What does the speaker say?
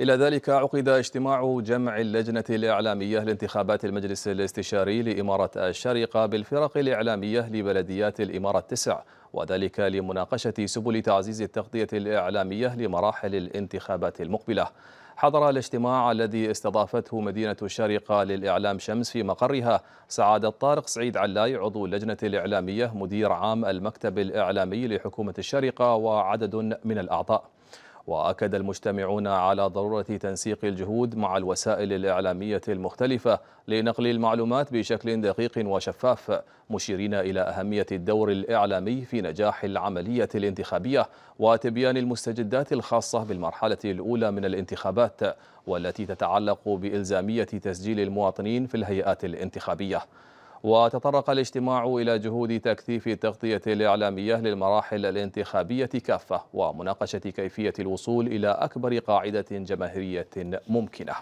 إلى ذلك عقد اجتماع جمع اللجنة الإعلامية لانتخابات المجلس الاستشاري لإمارة الشارقة بالفرق الإعلامية لبلديات الإمارة التسع وذلك لمناقشة سبل تعزيز التغطية الإعلامية لمراحل الانتخابات المقبلة حضر الاجتماع الذي استضافته مدينة الشارقة للإعلام شمس في مقرها سعادة طارق سعيد علاي عضو اللجنة الإعلامية مدير عام المكتب الإعلامي لحكومة الشارقة وعدد من الأعضاء وأكد المجتمعون على ضرورة تنسيق الجهود مع الوسائل الإعلامية المختلفة لنقل المعلومات بشكل دقيق وشفاف مشيرين إلى أهمية الدور الإعلامي في نجاح العملية الانتخابية وتبيان المستجدات الخاصة بالمرحلة الأولى من الانتخابات والتي تتعلق بإلزامية تسجيل المواطنين في الهيئات الانتخابية وتطرق الاجتماع إلى جهود تكثيف التغطية الإعلامية للمراحل الانتخابية كافة ومناقشة كيفية الوصول إلى أكبر قاعدة جماهيرية ممكنة